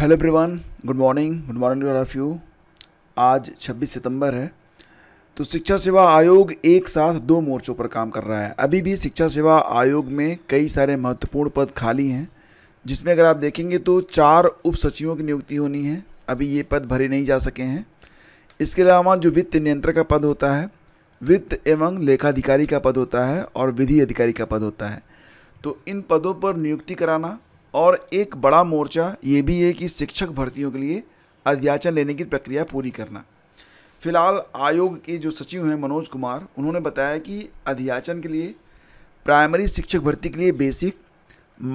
hello everyone good morning good morning to of you आज 26 सितंबर है तो शिक्षा सेवा आयोग एक साथ दो मोर्चों पर काम कर रहा है अभी भी शिक्षा सेवा आयोग में कई सारे महत्वपूर्ण पद खाली हैं जिसमें अगर आप देखेंगे तो चार उप सचिवों की नियुक्ति होनी है अभी ये पद भरे नहीं जा सके हैं इसके अलावा जो वित्त नियंत्रक का पद होता है वित्त एवं लेखाधिकारी का पद होता है और विधि अधिकारी का पद होता है तो इन पदों पर नियुक्ति कराना और एक बड़ा मोर्चा ये भी है कि शिक्षक भर्तियों के लिए अध्याचन लेने की प्रक्रिया पूरी करना फिलहाल आयोग के जो सचिव हैं मनोज कुमार उन्होंने बताया कि अध्याचन के लिए प्राइमरी शिक्षक भर्ती के लिए बेसिक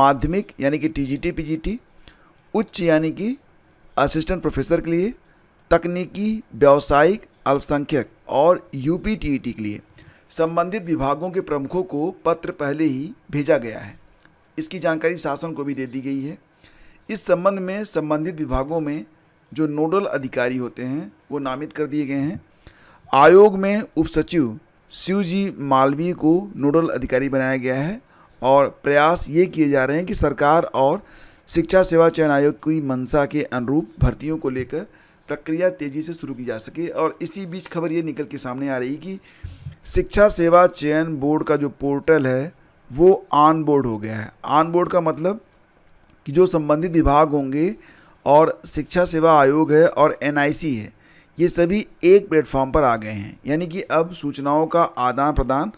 माध्यमिक यानी कि टीजीटी पीजीटी उच्च यानी कि असिस्टेंट प्रोफेसर के लिए तकनीकी व्यावसायिक अल्पसंख्यक और टी के लिए संबंधित विभागों के प्रमुखों को पत्र पहले ही भेजा गया है इसकी जानकारी शासन को भी दे दी गई है इस संबंध में संबंधित विभागों में जो नोडल अधिकारी होते हैं वो नामित कर दिए गए हैं आयोग में उप सचिव शिव जी मालवीय को नोडल अधिकारी बनाया गया है और प्रयास ये किए जा रहे हैं कि सरकार और शिक्षा सेवा चयन आयोग की मंशा के अनुरूप भर्तियों को लेकर प्रक्रिया तेज़ी से शुरू की जा सके और इसी बीच खबर ये निकल के सामने आ रही कि शिक्षा सेवा चयन बोर्ड का जो पोर्टल है वो ऑन बोर्ड हो गया है ऑन बोर्ड का मतलब कि जो संबंधित विभाग होंगे और शिक्षा सेवा आयोग है और एनआईसी है ये सभी एक प्लेटफॉर्म पर आ गए हैं यानी कि अब सूचनाओं का आदान प्रदान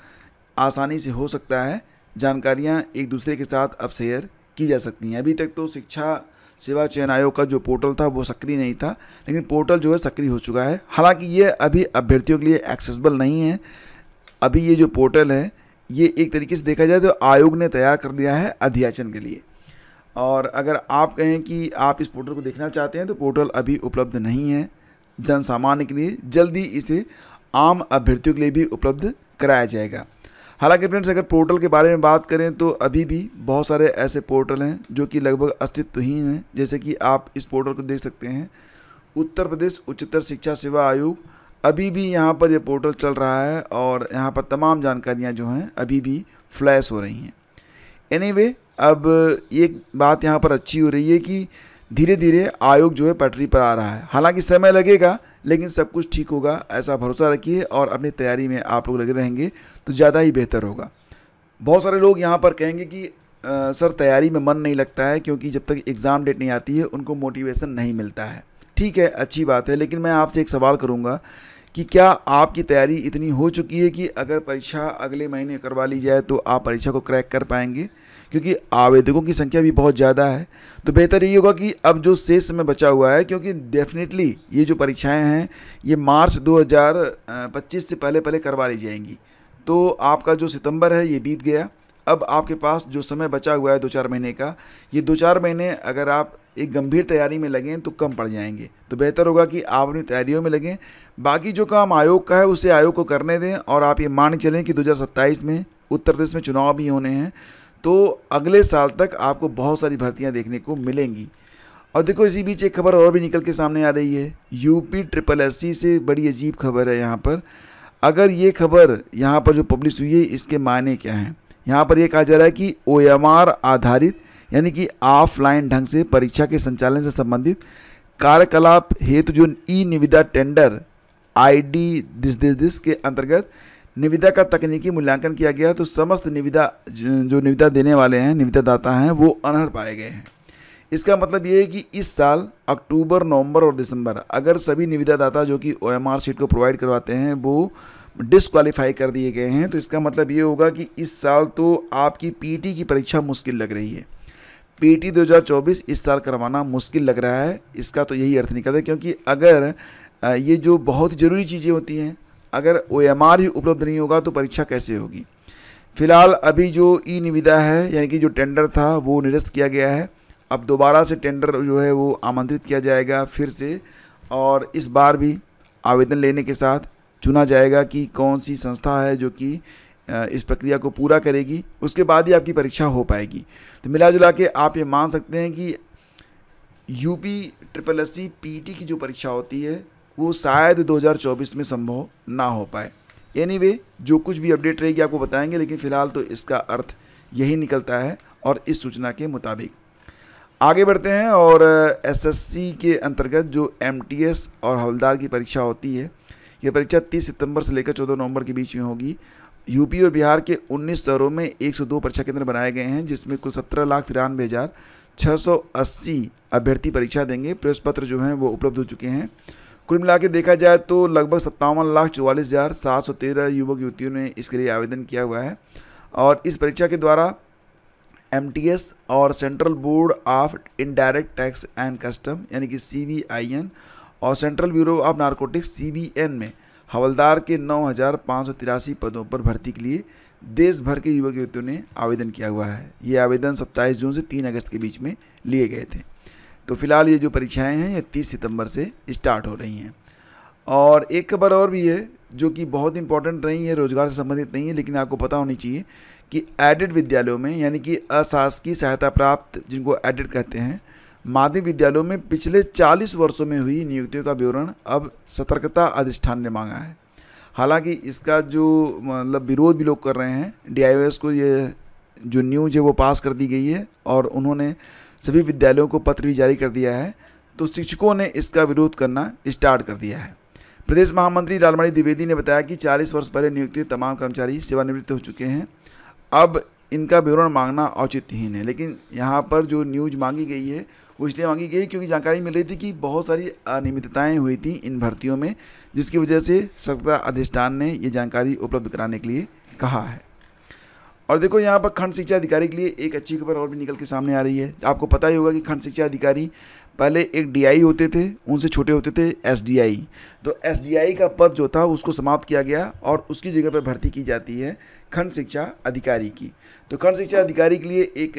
आसानी से हो सकता है जानकारियाँ एक दूसरे के साथ अब शेयर की जा सकती हैं अभी तक तो शिक्षा सेवा चयन आयोग का जो पोर्टल था वो सक्रिय नहीं था लेकिन पोर्टल जो है सक्रिय हो चुका है हालांकि ये अभी अभ्यर्थियों के लिए एक्सेसबल नहीं है अभी ये जो पोर्टल है ये एक तरीके से देखा जाए तो आयोग ने तैयार कर लिया है अध्याचन के लिए और अगर आप कहें कि आप इस पोर्टल को देखना चाहते हैं तो पोर्टल अभी उपलब्ध नहीं है जन सामान्य के लिए जल्दी इसे आम अभ्यर्थियों के लिए भी उपलब्ध कराया जाएगा हालांकि फ्रेंड्स अगर पोर्टल के बारे में बात करें तो अभी भी बहुत सारे ऐसे पोर्टल हैं जो कि लगभग अस्तित्वहीन हैं जैसे कि आप इस पोर्टल को देख सकते हैं उत्तर प्रदेश उच्चतर शिक्षा सेवा आयोग अभी भी यहाँ पर ये यह पोर्टल चल रहा है और यहाँ पर तमाम जानकारियाँ जो हैं अभी भी फ्लैश हो रही हैं एनी anyway, अब एक बात यहाँ पर अच्छी हो रही है कि धीरे धीरे आयोग जो है पटरी पर आ रहा है हालांकि समय लगेगा लेकिन सब कुछ ठीक होगा ऐसा भरोसा रखिए और अपनी तैयारी में आप लोग लगे रहेंगे तो ज़्यादा ही बेहतर होगा बहुत सारे लोग यहाँ पर कहेंगे कि आ, सर तैयारी में मन नहीं लगता है क्योंकि जब तक एग्ज़ाम डेट नहीं आती है उनको मोटिवेशन नहीं मिलता है ठीक है अच्छी बात है लेकिन मैं आपसे एक सवाल करूँगा कि क्या आपकी तैयारी इतनी हो चुकी है कि अगर परीक्षा अगले महीने करवा ली जाए तो आप परीक्षा को क्रैक कर पाएंगे क्योंकि आवेदकों की संख्या भी बहुत ज़्यादा है तो बेहतर ये होगा कि अब जो शेष समय बचा हुआ है क्योंकि डेफिनेटली ये जो परीक्षाएं हैं ये मार्च 2025 से पहले पहले करवा ली जाएंगी तो आपका जो सितंबर है ये बीत गया अब आपके पास जो समय बचा हुआ है दो चार महीने का ये दो चार महीने अगर आप एक गंभीर तैयारी में लगें तो कम पड़ जाएंगे तो बेहतर होगा कि आप अपनी तैयारियों में लगें बाकी जो काम आयोग का है उसे आयोग को करने दें और आप ये मान चलें कि 2027 में उत्तर प्रदेश में चुनाव भी होने हैं तो अगले साल तक आपको बहुत सारी भर्तियाँ देखने को मिलेंगी और देखो इसी बीच एक खबर और भी निकल के सामने आ रही है यूपी ट्रिपल एस से बड़ी अजीब खबर है यहाँ पर अगर ये खबर यहाँ पर जो पब्लिश हुई है इसके मायने क्या हैं यहाँ पर यह कहा जा रहा है कि ओ आधारित यानी कि ऑफलाइन ढंग से परीक्षा के संचालन से संबंधित कार्यकलाप हेतु जो ई निविदा tender ID this this this के अंतर्गत निविदा का तकनीकी मूल्यांकन किया गया तो समस्त निविदा जो निविदा देने वाले हैं निविदादाता हैं वो अनहर पाए गए हैं इसका मतलब ये है कि इस साल अक्टूबर नवंबर और दिसंबर अगर सभी निविदादाता जो कि ओ सीट को प्रोवाइड करवाते हैं वो डिसक्वालीफाई कर दिए गए हैं तो इसका मतलब ये होगा कि इस साल तो आपकी पीटी की परीक्षा मुश्किल लग रही है पीटी 2024 इस साल करवाना मुश्किल लग रहा है इसका तो यही अर्थ निकलता है क्योंकि अगर ये जो बहुत ज़रूरी चीज़ें होती हैं अगर ओ ही उपलब्ध नहीं होगा तो परीक्षा कैसे होगी फिलहाल अभी जो ई निविदा है यानी कि जो टेंडर था वो निरस्त किया गया है अब दोबारा से टेंडर जो है वो आमंत्रित किया जाएगा फिर से और इस बार भी आवेदन लेने के साथ चुना जाएगा कि कौन सी संस्था है जो कि इस प्रक्रिया को पूरा करेगी उसके बाद ही आपकी परीक्षा हो पाएगी तो मिला जुला के आप ये मान सकते हैं कि UP triple S C PT की जो परीक्षा होती है वो शायद 2024 में संभव ना हो पाए एनी anyway, जो कुछ भी अपडेट रहेगी आपको बताएंगे लेकिन फ़िलहाल तो इसका अर्थ यही निकलता है और इस सूचना के मुताबिक आगे बढ़ते हैं और एसएससी के अंतर्गत जो एमटीएस और हवलदार की परीक्षा होती है ये परीक्षा 30 सितंबर से लेकर 14 नवंबर के बीच में होगी यूपी और बिहार के 19 शहरों में 102 परीक्षा केंद्र बनाए गए हैं जिसमें कुल सत्रह लाख तिरानवे हज़ार छः सौ अस्सी अभ्यर्थी परीक्षा देंगे प्रवेश पत्र जो हैं वो उपलब्ध हो चुके हैं कुल मिला के देखा जाए तो लगभग सत्तावन लाख चौवालीस हज़ार सात सौ तेरह युवक युवतियों ने इसके लिए आवेदन किया हुआ है और इस परीक्षा के द्वारा एम और central board of indirect tax and custom यानी कि सी और central bureau of narcotics C में हवलदार के नौ हज़ार पाँच सौ तिरासी पदों पर भर्ती के लिए देश भर के युवक युवतियों ने आवेदन किया हुआ है ये आवेदन 27 जून से 3 अगस्त के बीच में लिए गए थे तो फिलहाल ये जो परीक्षाएं हैं ये 30 सितंबर से स्टार्ट हो रही हैं और एक खबर और भी है जो कि बहुत इंपॉर्टेंट नहीं है रोज़गार से संबंधित नहीं है लेकिन आपको पता होनी चाहिए कि एडिड विद्यालयों में यानी कि अशासकीय सहायता प्राप्त जिनको एडिड कहते हैं माध्यमिक विद्यालयों में पिछले 40 वर्षों में हुई नियुक्तियों का विवरण अब सतर्कता अधिष्ठान ने मांगा है हालांकि इसका जो मतलब विरोध भी लोग कर रहे हैं डी को ये जो न्यूज है वो पास कर दी गई है और उन्होंने सभी विद्यालयों को पत्र भी जारी कर दिया है तो शिक्षकों ने इसका विरोध करना स्टार्ट कर दिया है प्रदेश महामंत्री लालमणि द्विवेदी ने बताया कि 40 वर्ष पहले नियुक्ति तमाम कर्मचारी सेवानिवृत्त हो चुके हैं अब इनका विवरण मांगना औचित्यहीन है लेकिन यहाँ पर जो न्यूज मांगी गई है वो इसलिए मांगी गई क्योंकि जानकारी मिल रही थी कि बहुत सारी अनियमितताएँ हुई थी इन भर्तियों में जिसकी वजह से सत्ता अधिष्ठान ने ये जानकारी उपलब्ध कराने के लिए कहा है और देखो यहाँ पर खंड शिक्षा अधिकारी के लिए एक अच्छी खबर और भी निकल के सामने आ रही है आपको पता ही होगा कि खंड शिक्षा अधिकारी पहले एक डीआई होते थे उनसे छोटे होते थे एसडीआई तो एसडीआई का पद जो था उसको समाप्त किया गया और उसकी जगह पर भर्ती की जाती है खंड शिक्षा अधिकारी की तो खंड शिक्षा अधिकारी के लिए एक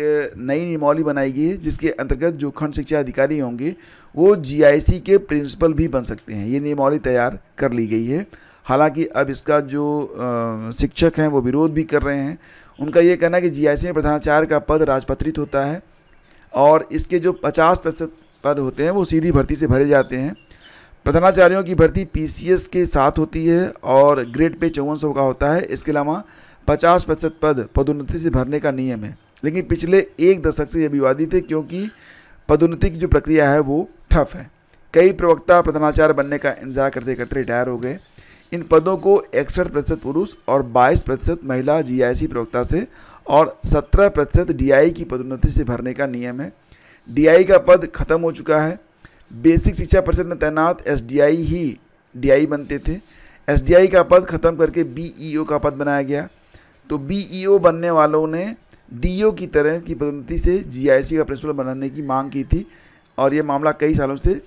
नई नियमावली बनाई गई है जिसके अंतर्गत जो खंड शिक्षा अधिकारी होंगे वो जी के प्रिंसिपल भी बन सकते हैं ये नियमावली तैयार कर ली गई है हालांकि अब इसका जो आ, शिक्षक हैं वो विरोध भी कर रहे हैं उनका ये कहना है कि जीआईसी में प्रधानाचार्य का पद राजपत्रित होता है और इसके जो 50 प्रतिशत पद होते हैं वो सीधी भर्ती से भरे जाते हैं प्रधानाचार्यों की भर्ती पीसीएस के साथ होती है और ग्रेड पे चौवन सौ का होता है इसके अलावा पचास प्रतिशत पद पदोन्नति से भरने का नियम है लेकिन पिछले एक दशक से ये विवादित है क्योंकि पदोन्नति की जो प्रक्रिया है वो ठप है कई प्रवक्ता प्रधानाचार्य बनने का इंतजार करते करते रिटायर हो गए इन पदों को इकसठ प्रतिशत पुरुष और बाईस प्रतिशत महिला जीआईसी प्रवक्ता से और सत्रह प्रतिशत डीआई e की पदोन्नति से भरने का नियम है डीआई का पद खत्म हो चुका है बेसिक शिक्षा परिषद में तैनात एसडीआई ही डीआई बनते थे एसडीआई का पद खत्म करके बीईओ e का पद बनाया गया तो बीईओ e बनने वालों ने डीओ e की तरह की पदोन्नति से जीआईसी का प्रिंसिपल बनाने की मांग की थी और ये मामला कई सालों से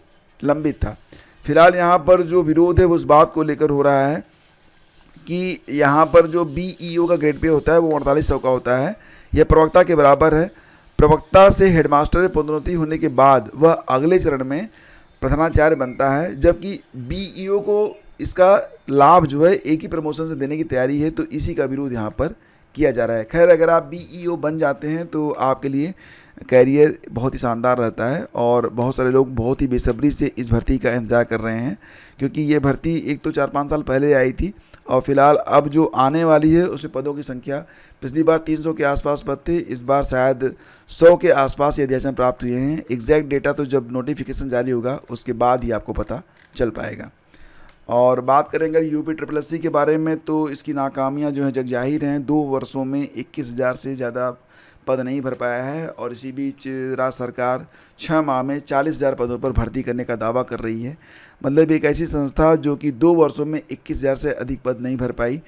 लंबित था फिलहाल यहाँ पर जो विरोध है वो उस बात को लेकर हो रहा है कि यहाँ पर जो बी का ग्रेड पे होता है वो अड़तालीस सौ का होता है यह प्रवक्ता के बराबर है प्रवक्ता से हेडमास्टर में पदोन्नति होने के बाद वह अगले चरण में प्रधानाचार्य बनता है जबकि बीईओ e को इसका लाभ जो है एक ही प्रमोशन से देने की तैयारी है तो इसी का विरोध यहाँ पर किया जा रहा है खैर अगर आप बीईओ e बन जाते हैं तो आपके लिए कैरियर बहुत ही शानदार रहता है और बहुत सारे लोग बहुत ही बेसब्री से इस भर्ती का इंतज़ार कर रहे हैं क्योंकि ये भर्ती एक तो चार पाँच साल पहले आई थी और फिलहाल अब जो आने वाली है उसमें पदों की संख्या पिछली बार 300 के आसपास पद थे इस बार शायद 100 के आसपास ये अध्यासन प्राप्त हुए हैं एग्जैक्ट डेटा तो जब नोटिफिकेशन जारी होगा उसके बाद ही आपको पता चल पाएगा और बात करेंगे अगर यू पी ट्रिपल एस के बारे में तो इसकी नाकामियाँ जो हैं जाहिर हैं दो वर्षों में इक्कीस हज़ार से ज़्यादा पद नहीं भर पाया है और इसी बीच राज्य सरकार छः माह में चालीस हज़ार पदों पर भर्ती करने का दावा कर रही है मतलब एक ऐसी संस्था जो कि दो वर्षों में इक्कीस हज़ार से अधिक पद नहीं भर पाई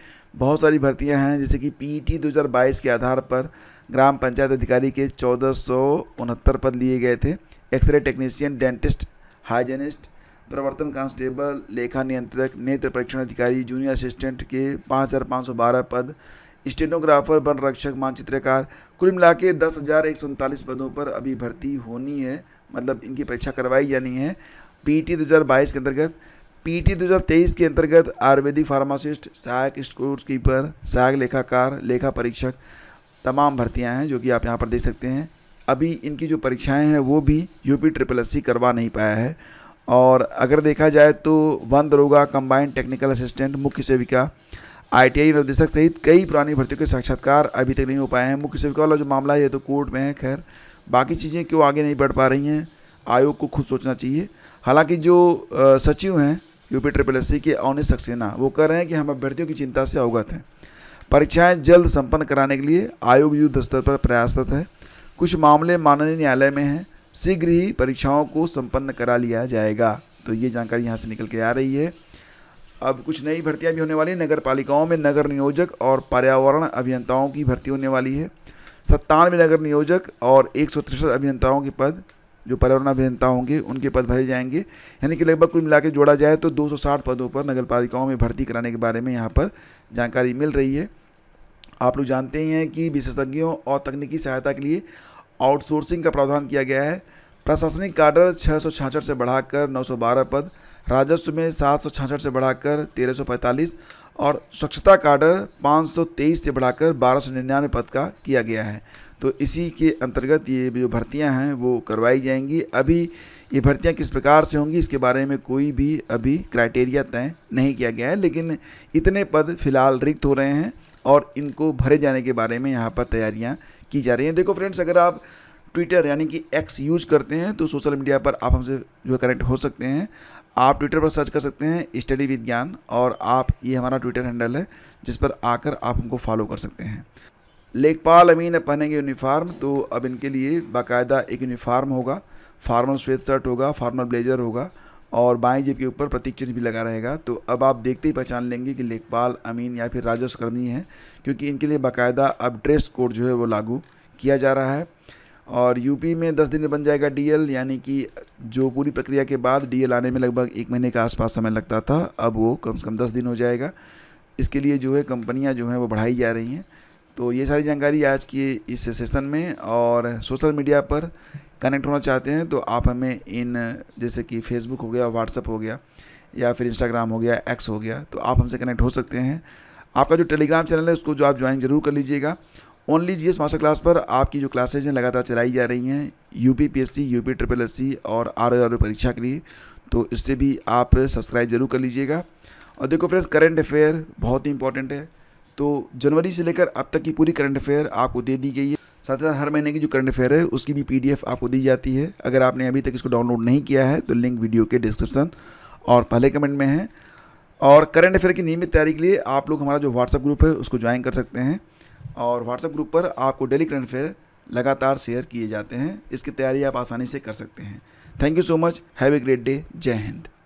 बहुत सारी भर्तियां हैं जैसे कि पीईटी 2022 के आधार पर ग्राम पंचायत अधिकारी के चौदह पद लिए गए थे एक्सरे टेक्नीशियन डेंटिस्ट हाइजेनिस्ट प्रवर्तन कांस्टेबल लेखा नियंत्रक नेत्र परीक्षण अधिकारी जूनियर असिस्टेंट के पाँच हज़ार पाँच सौ बारह पद स्टेनोग्राफर वन रक्षक मानचित्रकार कुल मिला के दस हज़ार एक सौ उनतालीस पदों पर अभी भर्ती होनी है मतलब इनकी परीक्षा करवाई जानी है पीटी 2022 के अंतर्गत पीटी 2023 के अंतर्गत आयुर्वेदिक फार्मासिस्ट सहायक स्कोर कीपर सहायक लेखाकार लेखा परीक्षक तमाम भर्तियां हैं जो कि आप यहां पर देख सकते हैं अभी इनकी जो परीक्षाएं हैं वो भी यूपी ट्रिपल एस करवा नहीं पाया है और अगर देखा जाए तो वन दरोगा कम्बाइंड टेक्निकल असिस्टेंट मुख्य सेविका आईटीआई निर्देशक सहित कई पुरानी भर्तियों के साक्षात्कार अभी तक नहीं हो पाए हैं मुख्य सेविका वाला जो मामला है ये तो कोर्ट में है खैर बाकी चीज़ें क्यों आगे नहीं बढ़ पा रही हैं आयोग को खुद सोचना चाहिए हालांकि जो सचिव हैं यूपी ट्रिपल एस के अवनीश सक्सेना वो कह रहे हैं कि हम अभ्यर्थियों की चिंता से अवगत हैं परीक्षाएँ जल्द संपन्न कराने के लिए आयोग युद्ध स्तर पर प्रयासरत है कुछ मामले माननीय न्यायालय में हैं शीघ्र ही परीक्षाओं को संपन्न करा लिया जाएगा तो ये जानकारी यहाँ से निकल के आ रही है अब कुछ नई भर्तियाँ भी होने वाली हैं नगर पालिकाओं में नगर नियोजक और पर्यावरण अभियंताओं की भर्ती होने वाली है सत्तानवे नगर नियोजक और एक सौ तिरसठ अभियंताओं के पद जो पर्यावरण अभियंता होंगे उनके पद भरे जाएंगे यानी कि लगभग कुल मिला जोड़ा जाए तो 260 पदों पर नगर पालिकाओं में भर्ती कराने के बारे में यहाँ पर जानकारी मिल रही है आप लोग जानते ही हैं कि विशेषज्ञों और तकनीकी सहायता के लिए आउटसोर्सिंग का प्रावधान किया गया है प्रशासनिक काडर छः से बढ़ाकर 912 पद राजस्व में सात से बढ़ाकर 1345 और स्वच्छता पाँच सौ 523 से बढ़ाकर 1299 पद का किया गया है तो इसी के अंतर्गत ये जो भर्तियां हैं वो करवाई जाएंगी अभी ये भर्तियां किस प्रकार से होंगी इसके बारे में कोई भी अभी क्राइटेरिया तय नहीं किया गया है लेकिन इतने पद फिलहाल रिक्त हो रहे हैं और इनको भरे जाने के बारे में यहाँ पर तैयारियाँ की जा रही हैं देखो फ्रेंड्स अगर आप ट्विटर यानी कि एक्स यूज करते हैं तो सोशल मीडिया पर आप हमसे जो कनेक्ट हो सकते हैं आप ट्विटर पर सर्च कर सकते हैं स्टडी विद ज्ञान और आप ये हमारा ट्विटर हैंडल है जिस पर आकर आप हमको फॉलो कर सकते हैं लेखपाल अमीन अब पहनेंगे यूनिफार्म तो अब इनके लिए बाकायदा एक यूनिफार्म होगा फार्मल स्वेट शर्ट होगा फार्मल ब्लेजर होगा और बाएं जेब के ऊपर प्रतीक चिन्ह भी लगा रहेगा तो अब आप देखते ही पहचान लेंगे कि लेखपाल अमीन या फिर राजस्व कर्मी हैं क्योंकि इनके लिए बाकायदा अब ड्रेस कोड जो है वो लागू किया जा रहा है और यूपी में दस दिन में बन जाएगा डीएल यानी कि जो पूरी प्रक्रिया के बाद डी आने में लगभग एक महीने के आसपास समय लगता था अब वो कम से कम दस दिन हो जाएगा इसके लिए जो है कंपनियां जो हैं वो बढ़ाई जा रही हैं तो ये सारी जानकारी आज की इस सेशन में और सोशल मीडिया पर कनेक्ट होना चाहते हैं तो आप हमें इन जैसे कि फेसबुक हो गया व्हाट्सअप हो गया या फिर इंस्टाग्राम हो गया एक्स हो गया तो आप हमसे कनेक्ट हो सकते हैं आपका जो टेलीग्राम चैनल है उसको जो आप ज्वाइन जरूर कर लीजिएगा ओनली जीएस मास्टर क्लास पर आपकी जो क्लासेज हैं लगातार चलाई जा रही हैं U P P S C U P triple S C और आर आर परीक्षा के लिए तो इससे भी आप सब्सक्राइब जरूर कर लीजिएगा और देखो फ्रेंड्स करंट अफेयर बहुत ही इंपॉर्टेंट है तो जनवरी से लेकर अब तक की पूरी करंट अफेयर आपको दे दी गई है साथ ही साथ हर महीने की जो करंट अफेयर है उसकी भी पीडीएफ आपको दी जाती है अगर आपने अभी तक इसको डाउनलोड नहीं किया है तो लिंक वीडियो के डिस्क्रिप्सन और पहले कमेंट में है और करंट अफेयर की नियमित तैयारी के लिए आप लोग हमारा जो व्हाट्सअप ग्रुप है उसको ज्वाइन कर सकते हैं और व्हाट्सएप ग्रुप पर आपको डेली करंट अफेयर लगातार शेयर किए जाते हैं इसकी तैयारी आप आसानी से कर सकते हैं thank you so much have a great day Jai Hind